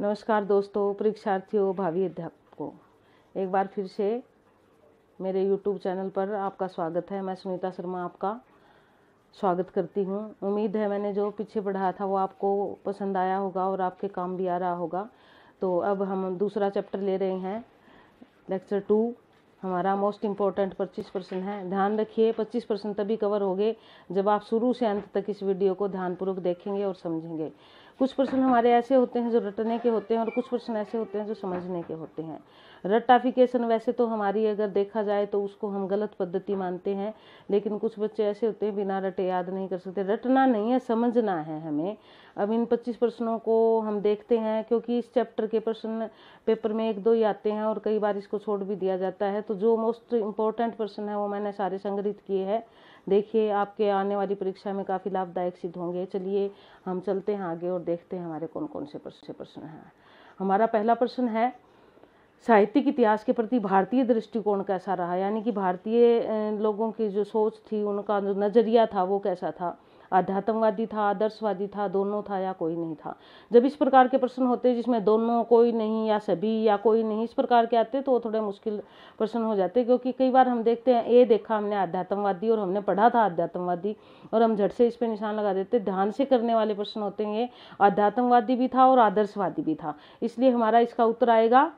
नमस्कार दोस्तों परीक्षार्थियों भावी अध्यापकों एक बार फिर से मेरे YouTube चैनल पर आपका स्वागत है मैं सुनीता शर्मा आपका स्वागत करती हूँ उम्मीद है मैंने जो पीछे पढ़ाया था वो आपको पसंद आया होगा और आपके काम भी आ रहा होगा तो अब हम दूसरा चैप्टर ले रहे हैं लेक्चर टू हमारा मोस्ट इम्पॉर्टेंट पच्चीस परसेंट है ध्यान रखिए पच्चीस परसेंट तभी कवर होगे जब आप शुरू से अंत तक इस वीडियो को ध्यानपूर्वक देखेंगे और समझेंगे कुछ प्रश्न हमारे ऐसे होते हैं जो रटने के होते हैं और कुछ प्रश्न ऐसे होते हैं जो समझने के होते हैं रट्टाफिकेशन वैसे तो हमारी अगर देखा जाए तो उसको हम गलत पद्धति मानते हैं लेकिन कुछ बच्चे ऐसे होते हैं बिना रटे याद नहीं कर सकते रटना नहीं है समझना है हमें अब इन पच्चीस प्रश्नों को हम देखते हैं क्योंकि इस चैप्टर के प्रश्न पेपर में एक दो ही आते हैं और कई बार इसको छोड़ भी दिया जाता है तो जो मोस्ट इम्पोर्टेंट प्रश्न है वो मैंने सारे संग्रहित किए हैं देखिए आपके आने वाली परीक्षा में काफ़ी लाभदायक सिद्ध होंगे चलिए हम चलते हैं आगे और देखते हैं हमारे कौन कौन से प्रश्न हैं हमारा पहला प्रश्न है साहित्यिक इतिहास के प्रति भारतीय दृष्टिकोण कैसा रहा यानी कि भारतीय लोगों की जो सोच थी उनका जो नज़रिया था वो कैसा था अध्यात्मवादी था आदर्शवादी था दोनों था या कोई नहीं था जब इस प्रकार के प्रश्न होते जिसमें दोनों कोई नहीं या सभी या कोई नहीं इस प्रकार के आते तो वो थोड़े मुश्किल प्रश्न हो जाते क्योंकि कई बार हम देखते हैं ये देखा हमने अध्यात्मवादी और हमने पढ़ा था अध्यात्मवादी और हम झट से इस पर निशान लगा देते ध्यान से करने वाले प्रश्न होते हैं ये अध्यात्मवादी भी था और आदर्शवादी भी था इसलिए हमारा इसका उत्तर आएगा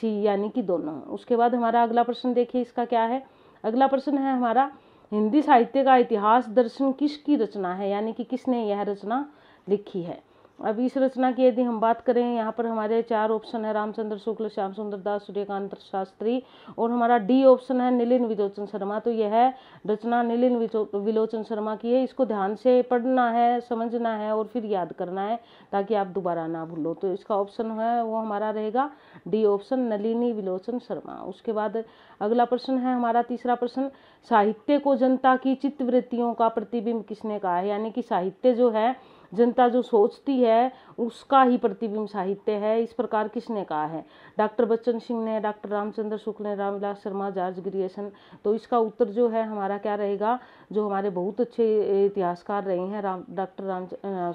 सी यानी कि दोनों उसके बाद हमारा अगला प्रश्न देखिए इसका क्या है अगला प्रश्न है हमारा हिंदी साहित्य का इतिहास दर्शन किसकी रचना है यानी कि किसने यह रचना लिखी है अब इस रचना की यदि हम बात करें यहाँ पर हमारे चार ऑप्शन है रामचंद्र शुक्ल श्याम सुंदर दास सूर्यकांत शास्त्री और हमारा डी ऑप्शन है नीलिन विलोचन शर्मा तो यह है रचना नीलिन विलोचन शर्मा की है इसको ध्यान से पढ़ना है समझना है और फिर याद करना है ताकि आप दोबारा ना भूलो तो इसका ऑप्शन है वो हमारा रहेगा डी ऑप्शन नलिनी विलोचन शर्मा उसके बाद अगला प्रश्न है हमारा तीसरा प्रश्न साहित्य को जनता की चित्तवृत्तियों का प्रतिबिंब किसने कहा है यानी कि साहित्य जो है जनता जो सोचती है उसका ही प्रतिबिंब साहित्य है इस प्रकार किसने कहा है डॉक्टर बच्चन सिंह ने डॉक्टर रामचंद्र शुक्ल ने रामविलास शर्मा जॉर्ज ग्रिएसन तो इसका उत्तर जो है हमारा क्या रहेगा जो हमारे बहुत अच्छे इतिहासकार रहे हैं राम डॉक्टर राम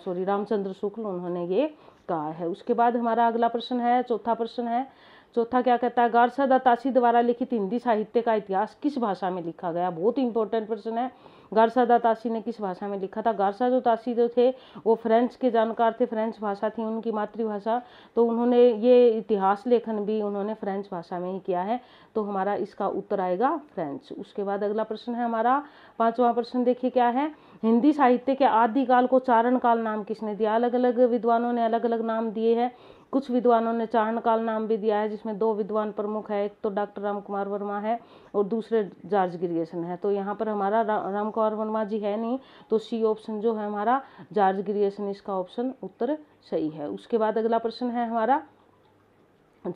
सॉरी रामचंद्र शुक्ल उन्होंने ये कहा है उसके बाद हमारा अगला प्रश्न है चौथा प्रश्न है चौथा क्या कहता है गारसा दत्तासी द्वारा लिखित हिंदी साहित्य का इतिहास किस भाषा में लिखा गया बहुत इंपॉर्टेंट प्रश्न है गारसादा ताशी ने किस भाषा में लिखा था गारसा जो ताशी जो थे वो फ्रेंच के जानकार थे फ्रेंच भाषा थी उनकी मातृभाषा तो उन्होंने ये इतिहास लेखन भी उन्होंने फ्रेंच भाषा में ही किया है तो हमारा इसका उत्तर आएगा फ्रेंच उसके बाद अगला प्रश्न है हमारा पाँचवा प्रश्न देखिए क्या है हिंदी साहित्य के आदिकाल को चारण काल नाम किसने दिया अलग अलग विद्वानों ने अलग अलग नाम दिए हैं कुछ विद्वानों ने चारणकाल नाम भी दिया है जिसमें दो विद्वान प्रमुख है एक तो डॉक्टर राम कुमार वर्मा है और दूसरे जॉर्ज ग्रिएशन है तो यहाँ पर हमारा रा, राम कुमार वर्मा जी है नहीं तो सी ऑप्शन जो है हमारा जॉर्ज ग्रिएशन इसका ऑप्शन उत्तर सही है उसके बाद अगला प्रश्न है हमारा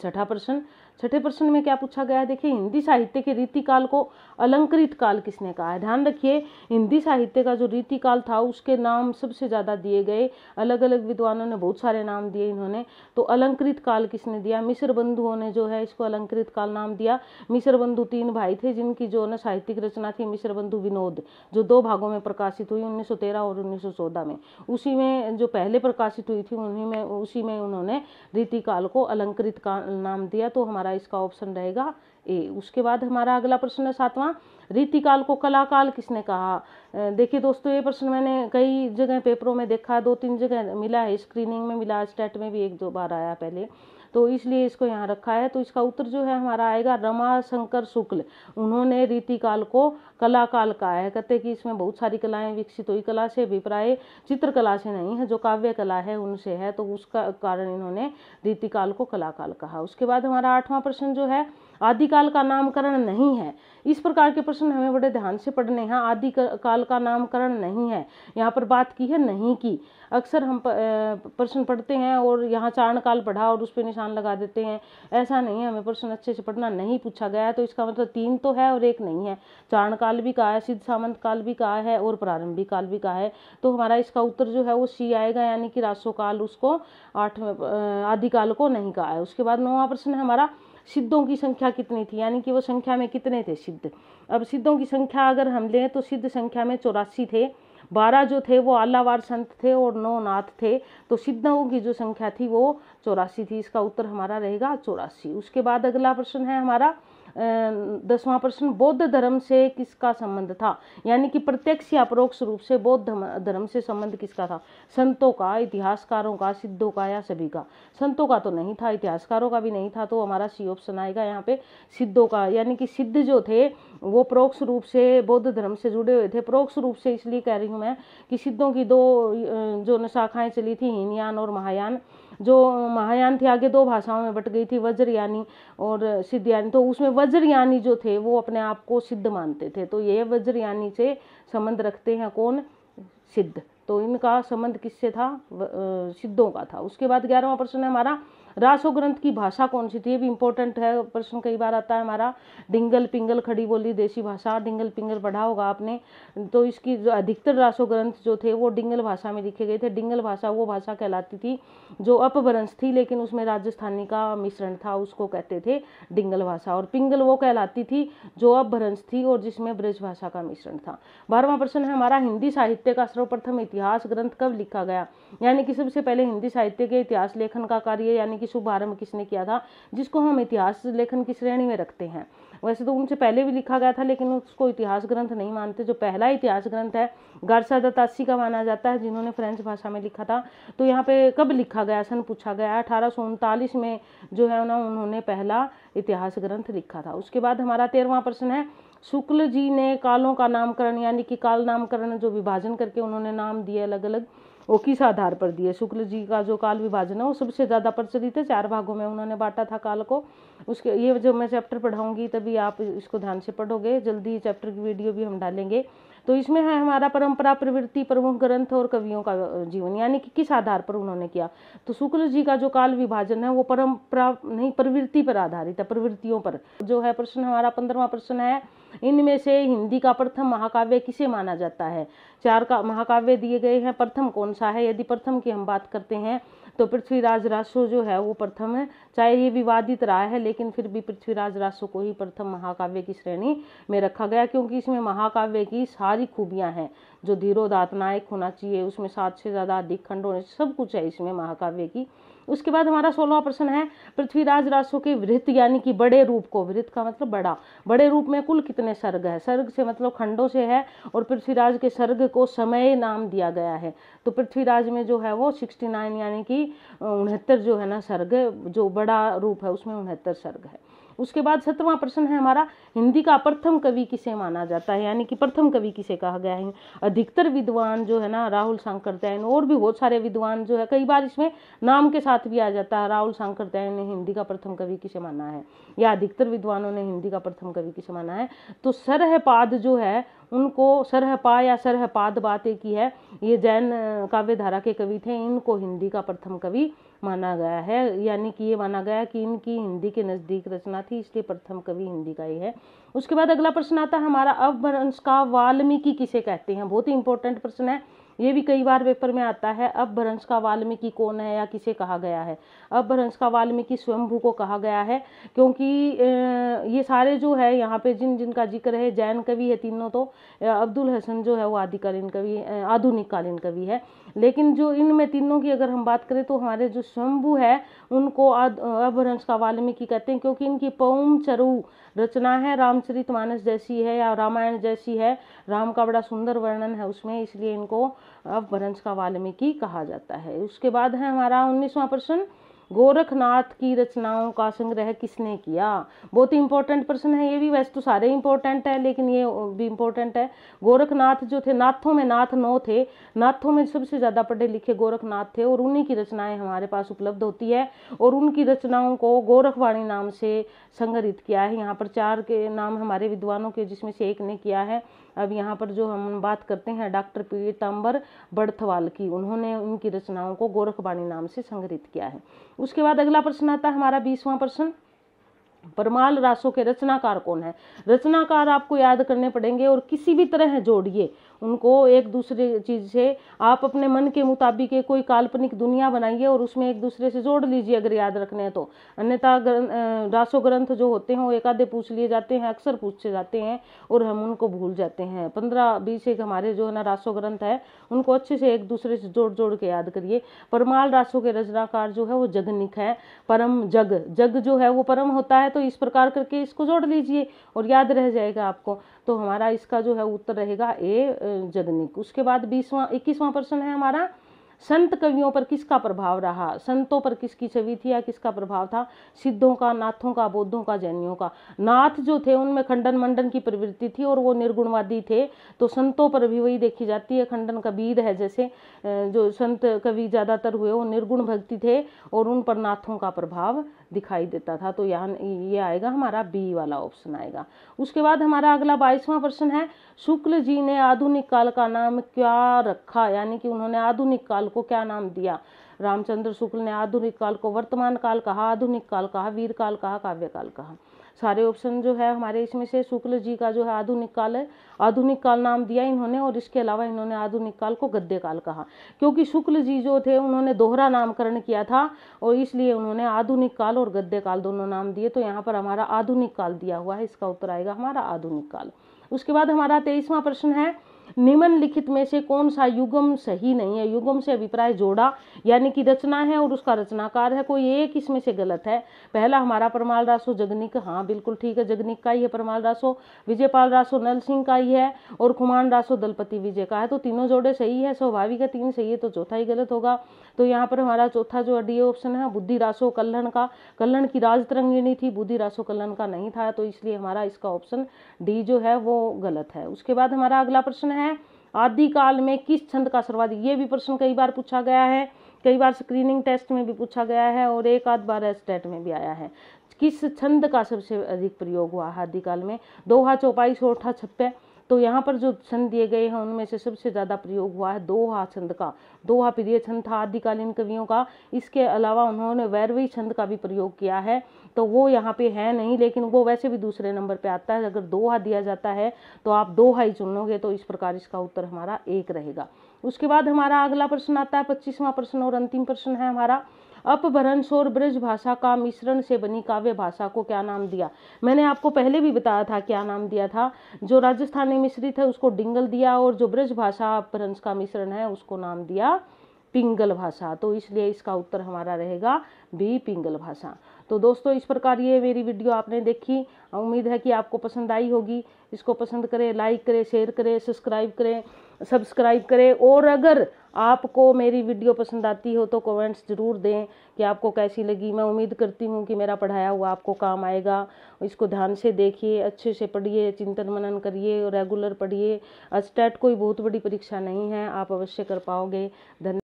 छठा प्रश्न छठे प्रश्न में क्या पूछा गया है देखिए हिंदी साहित्य के रीतिकाल को अलंकृत काल किसने कहा है ध्यान रखिए हिंदी साहित्य का जो रीतिकाल था उसके नाम सबसे ज़्यादा दिए गए अलग अलग विद्वानों ने बहुत सारे नाम दिए इन्होंने तो अलंकृत काल किसने दिया मिस्र बंधुओं ने जो है इसको अलंकृत काल नाम दिया मिश्र बंधु तीन भाई थे जिनकी जो ना साहित्यिक रचना थी मिश्र बंधु विनोद जो दो भागों में प्रकाशित हुई उन्नीस और उन्नीस में उसी में जो पहले प्रकाशित हुई थी उन्हीं में उसी में उन्होंने रीतिकाल को अलंकृत काल नाम दिया तो हमारा हमारा इसका ऑप्शन रहेगा ए उसके बाद हमारा अगला प्रश्न है सातवां रीतिकाल को कलाकाल किसने कहा देखिए दोस्तों ये प्रश्न मैंने कई जगह पेपरों में देखा दो तीन जगह मिला है स्क्रीनिंग में मिला स्टेट में भी एक दो बार आया पहले तो इसलिए इसको यहाँ रखा है तो इसका उत्तर जो है हमारा आएगा रमा शंकर शुक्ल उन्होंने रीतिकाल को कला काल कहा है कहते कि इसमें बहुत सारी कलाएं विकसित हुई कला से अभिप्राय चित्रकला से नहीं है जो काव्य कला है उनसे है तो उसका कारण इन्होंने रीतिकाल को कला काल कहा उसके बाद हमारा आठवां प्रश्न जो है आदिकाल का नामकरण नहीं है इस प्रकार के प्रश्न हमें बड़े ध्यान से पढ़ने हैं आदि काल का नामकरण नहीं है यहाँ पर बात की है नहीं की अक्सर हम प्रश्न पढ़ते हैं और यहाँ चारण काल पढ़ा और उस पर निशान लगा देते हैं ऐसा नहीं है हमें प्रश्न अच्छे से पढ़ना नहीं पूछा गया है तो इसका मतलब तीन तो है और एक नहीं है चारण काल भी कहा है सिद्ध सामंत काल भी कहा है और प्रारंभिक काल भी कहा है तो हमारा इसका उत्तर जो है वो सी आएगा यानी कि रासो काल उसको आठ आदिकाल को नहीं कहा है उसके बाद नौवा प्रश्न है हमारा सिद्धों की संख्या कितनी थी यानी कि वो संख्या में कितने थे सिद्ध अब सिद्धों की संख्या अगर हम लें तो सिद्ध संख्या में चौरासी थे बारह जो थे वो आलावार संत थे और नौ नाथ थे तो सिद्धों की जो संख्या थी वो चौरासी थी इसका उत्तर हमारा रहेगा चौरासी उसके बाद अगला प्रश्न है हमारा दसवां प्रश्न बौद्ध धर्म से किसका संबंध था यानी कि प्रत्यक्ष या परोक्ष रूप से बौद्ध धर्म से संबंध किसका था संतों का इतिहासकारों का सिद्धों का या सभी का संतों का तो नहीं था इतिहासकारों का भी नहीं था तो हमारा सी ऑप्शन आएगा यहाँ पे सिद्धों का यानी कि सिद्ध जो थे वो परोक्ष रूप से बौद्ध धर्म से जुड़े हुए थे परोक्ष रूप से इसलिए कह रही हूँ मैं कि सिद्धों की दो जो शाखाएँ चली थी हीनयान और महायान जो महायान थी आगे दो भाषाओं में बट गई थी वज्रयानी और सिद्धयानी तो उसमें वज्रयानी जो थे वो अपने आप को सिद्ध मानते थे तो ये वज्रयानी से संबंध रखते हैं कौन सिद्ध तो इनका संबंध किससे था सिद्धों का था उसके बाद ग्यारहवा प्रश्न है हमारा रासो ग्रंथ की भाषा कौन सी थी ये भी इंपॉर्टेंट है प्रश्न कई बार आता है हमारा डिंगल पिंगल खड़ी बोली देसी भाषा डिंगल पिंगल पढ़ा होगा आपने तो इसकी जो अधिकतर रासो ग्रंथ जो थे वो डिंगल भाषा में लिखे गए थे डिंगल भाषा वो भाषा कहलाती थी जो अपभ्रंश थी लेकिन उसमें राजस्थानी का मिश्रण था उसको कहते थे डिंगल भाषा और पिंगल वो कहलाती थी जो अपभ्रंश थी और जिसमें ब्रज भाषा का मिश्रण था बारहवा प्रश्न है हमारा हिंदी साहित्य का सर्वप्रथम इतिहास ग्रंथ कब लिखा गया यानी कि सबसे पहले हिंदी साहित्य के इतिहास लेखन का कार्य यानी कि शुभारंभ किसने किया था जिसको हम इतिहास लेखन की श्रेणी में रखते हैं वैसे तो उनसे पहले भी लिखा गया था लेकिन उसको इतिहास ग्रंथ नहीं मानते जो पहला इतिहास ग्रंथ है गारसा दत्तासी का माना जाता है जिन्होंने फ्रेंच भाषा में लिखा था तो यहाँ पे कब लिखा गया सन पूछा गया अठारह में जो है ना उन्होंने पहला इतिहास ग्रंथ लिखा था उसके बाद हमारा तेरहवा प्रश्न है शुक्ल जी ने कालों का नामकरण यानी कि काल नामकरण जो विभाजन करके उन्होंने नाम दिए अलग अलग वो किस आधार पर दिए शुक्ल जी का जो काल विभाजन है वो सबसे ज़्यादा प्रचलित है चार भागों में उन्होंने बांटा था काल को उसके ये जो मैं चैप्टर पढ़ाऊँगी तभी आप इसको ध्यान से पढ़ोगे जल्दी चैप्टर की वीडियो भी हम डालेंगे तो इसमें है हमारा परंपरा प्रवृत्ति प्रमुख ग्रंथ और कवियों का जीवन यानी कि किस आधार पर उन्होंने किया तो शुक्ल जी का जो काल विभाजन है वो परंपरा नहीं प्रवृत्ति पर आधारित है प्रवृत्तियों पर जो है प्रश्न हमारा पंद्रवा प्रश्न है इनमें से हिंदी का प्रथम महाकाव्य किसे माना जाता है चार का महाकाव्य दिए गए हैं प्रथम कौन सा है यदि प्रथम की हम बात करते हैं तो पृथ्वीराज रासो जो है वो प्रथम है चाहे ये विवादित रहा है लेकिन फिर भी पृथ्वीराज रासो को ही प्रथम महाकाव्य की श्रेणी में रखा गया क्योंकि इसमें महाकाव्य की सारी खूबियाँ हैं जो धीरोदात नायक होना चाहिए उसमें सात से ज़्यादा अधिक खंड होने सब कुछ है इसमें महाकाव्य की उसके बाद हमारा सोलहवा प्रश्न है पृथ्वीराज रासो के वृत्त यानी कि बड़े रूप को वृत्त का मतलब बड़ा बड़े रूप में कुल कितने सर्ग है सर्ग से मतलब खंडों से है और पृथ्वीराज के सर्ग को समय नाम दिया गया है तो पृथ्वीराज में जो है वो सिक्सटी नाइन यानी कि उनहत्तर जो है ना सर्ग जो बड़ा रूप है उसमें उनहत्तर सर्ग है उसके बाद सत्रवा प्रश्न है हमारा हिंदी का प्रथम कवि किसे माना जाता है यानी कि प्रथम कवि किसे कहा गया है अधिकतर विद्वान जो है ना राहुल शंकर जैन और भी बहुत सारे विद्वान जो है कई बार इसमें नाम के साथ भी आ जाता है राहुल शंकर जैन ने हिंदी का प्रथम कवि किसे माना है या अधिकतर विद्वानों ने हिंदी का प्रथम कवि किसे माना है तो सरहपाद जो है उनको सरहपा या सरहपाद बातें की है ये जैन काव्य धारा के कवि थे इनको हिंदी का प्रथम कवि माना गया है यानी कि ये माना गया कि इनकी हिंदी के नज़दीक रचना थी इसलिए प्रथम कवि हिंदी का ही है उसके बाद अगला प्रश्न आता है हमारा अवभ्रंश का वाल्मीकि किसे कहते हैं बहुत ही इंपॉर्टेंट प्रश्न है ये भी कई बार पेपर में आता है अब भ्रंश का वाल्मीकि कौन है या किसे कहा गया है अब भ्रंश का वाल्मीकि स्वयंभू को कहा गया है क्योंकि ये सारे जो है यहाँ पे जिन जिनका जिक्र है जैन कवि है तीनों तो अब्दुल हसन जो है वो आदिकालीन कवि आधुनिक कालीन कवि है लेकिन जो इनमें तीनों की अगर हम बात करें तो हमारे जो स्वयंभू है उनको अभ्रंश का वाल्मीकि कहते हैं क्योंकि इनकी पौम चरु रचना है रामचरितमानस जैसी है या रामायण जैसी है राम का बड़ा सुंदर वर्णन है उसमें इसलिए इनको अब अवभ्रंश का वाल्मीकि कहा जाता है उसके बाद है हमारा उन्नीसवा प्रश्न गोरखनाथ की रचनाओं का संग्रह किसने किया बहुत ही इंपॉर्टेंट प्रश्न है ये भी वैसे तो सारे इंपॉर्टेंट है लेकिन ये भी इंपॉर्टेंट है गोरखनाथ जो थे नाथों में नाथ नौ थे नाथों में सबसे ज़्यादा पढ़े लिखे गोरखनाथ थे और उन्हीं की रचनाएं हमारे पास उपलब्ध होती है और उनकी रचनाओं को गोरखवाणी नाम से संग्रहित किया है यहाँ पर चार के नाम हमारे विद्वानों के जिसमें से एक ने किया है अब यहाँ पर जो हम बात करते हैं डॉक्टर पीताम्बर बड़थवाल की उन्होंने उनकी रचनाओं को गोरखबाणी नाम से संग्रहित किया है उसके बाद अगला प्रश्न आता है हमारा बीसवां प्रश्न परमाल रासों के रचनाकार कौन है रचनाकार आपको याद करने पड़ेंगे और किसी भी तरह जोड़िए उनको एक दूसरे चीज़ से आप अपने मन के मुताबिक कोई काल्पनिक दुनिया बनाइए और उसमें एक दूसरे से जोड़ लीजिए अगर याद रखने हैं तो अन्यथा रासो ग्रंथ जो होते हैं वो एक आधे पूछ लिए जाते हैं अक्सर पूछे जाते हैं और हम उनको भूल जाते हैं पंद्रह बीस एक हमारे जो है ना रासो ग्रंथ है उनको अच्छे से एक दूसरे से जोड़ जोड़ के याद करिए परमाल रासो के रचनाकार जो है वो जगनिक है परम जग जग जो है वो परम होता है तो इस प्रकार करके इसको जोड़ लीजिए और याद रह जाएगा आपको तो हमारा इसका जो है उत्तर रहेगा ए जगनिक उसके बाद बीसवा इक्कीसवां प्रश्न है हमारा संत कवियों पर किसका प्रभाव रहा संतों पर किसकी छवि थी या किसका प्रभाव था सिद्धों का नाथों का बौद्धों का जैनियों का नाथ जो थे उनमें खंडन मंडन की प्रवृत्ति थी और वो निर्गुणवादी थे तो संतों पर भी वही देखी जाती है खंडन कबीर है जैसे जो संत कवि ज़्यादातर हुए वो निर्गुण भक्ति थे और उन पर नाथों का प्रभाव दिखाई देता था तो यहाँ ये आएगा हमारा बी वाला ऑप्शन आएगा उसके बाद हमारा अगला बाईसवां प्रश्न है शुक्ल जी ने आधुनिक काल का नाम क्या रखा यानी कि उन्होंने आधुनिक काल को क्या नाम दिया रामचंद्र शुक्ल ने आधुनिक काल को वर्तमान काल कहा आधुनिक काल कहा वीर काल कहा काव्य काल कहा सारे ऑप्शन जो है हमारे इसमें से शुक्ल जी का जो है आधुनिक काल है आधुनिक काल नाम दिया इन्होंने और इसके अलावा इन्होंने आधुनिक काल को गद्य काल कहा क्योंकि शुक्ल जी जो थे उन्होंने दोहरा नामकरण किया था और इसलिए उन्होंने आधुनिक काल और गद्य काल दोनों नाम दिए तो यहाँ पर हमारा आधुनिक काल दिया हुआ है इसका उत्तर आएगा हमारा आधुनिक काल उसके बाद हमारा तेईसवां प्रश्न है निम्नलिखित में से कौन सा युगम सही नहीं है युगम से अभिप्राय जोड़ा यानी कि रचना है और उसका रचनाकार है कोई एक इसमें से गलत है पहला हमारा परमाल रासो जगनिक हाँ बिल्कुल ठीक है जगनिक का ही है परमाल रासो विजयपाल रासो नल सिंह का ही है और कुमान रासो दलपति विजय का है तो तीनों जोड़े सही है स्वाभाविक है तीन सही है तो चौथा ही गलत होगा तो यहाँ पर हमारा चौथा जो डी ऑप्शन है बुद्धि रासो कल्हण का कल्हण की राज तरंगिणी थी बुद्धि रासो कल्हण का नहीं था तो इसलिए हमारा इसका ऑप्शन डी जो है वो गलत है उसके बाद हमारा अगला प्रश्न है है आदिकाल में किस छंद का सर्वाधिक ये भी प्रश्न कई बार पूछा गया है कई बार स्क्रीनिंग टेस्ट में भी पूछा गया है और एक आध बार स्टेट में भी आया है किस छंद का सबसे अधिक प्रयोग हुआ है आदिकाल में दोहा चौपाई सोठा छप्पे तो यहाँ पर जो छंद दिए गए हैं उनमें से सबसे ज़्यादा प्रयोग हुआ है दोहा छंद का दोहा प्रिय छंद था आदिकालीन कवियों का इसके अलावा उन्होंने वैरवी छंद का भी प्रयोग किया है तो वो यहाँ पे है नहीं लेकिन वो वैसे भी दूसरे नंबर पे आता है अगर दोहा दिया जाता है तो आप दोहा ही चुन लोगे तो इस प्रकार इसका उत्तर हमारा एक रहेगा उसके बाद हमारा अगला प्रश्न आता है पच्चीसवां प्रश्न और अंतिम प्रश्न है हमारा अपभ्रंश और ब्रज भाषा का मिश्रण से बनी काव्य भाषा को क्या नाम दिया मैंने आपको पहले भी बताया था क्या नाम दिया था जो राजस्थानी मिश्रित है उसको डिंगल दिया और जो ब्रज भाषा अपभ्रंश का मिश्रण है उसको नाम दिया पिंगल भाषा तो इसलिए इसका उत्तर हमारा रहेगा बी पिंगल भाषा तो दोस्तों इस प्रकार ये मेरी वीडियो आपने देखी उम्मीद है कि आपको पसंद आई होगी इसको पसंद करें लाइक करें शेयर करें सब्सक्राइब करें सब्सक्राइब करें और अगर आपको मेरी वीडियो पसंद आती हो तो कमेंट्स ज़रूर दें कि आपको कैसी लगी मैं उम्मीद करती हूँ कि मेरा पढ़ाया हुआ आपको काम आएगा इसको ध्यान से देखिए अच्छे से पढ़िए चिंतन मनन करिए रेगुलर पढ़िए स्टेट कोई बहुत बड़ी परीक्षा नहीं है आप अवश्य कर पाओगे धन्यवाद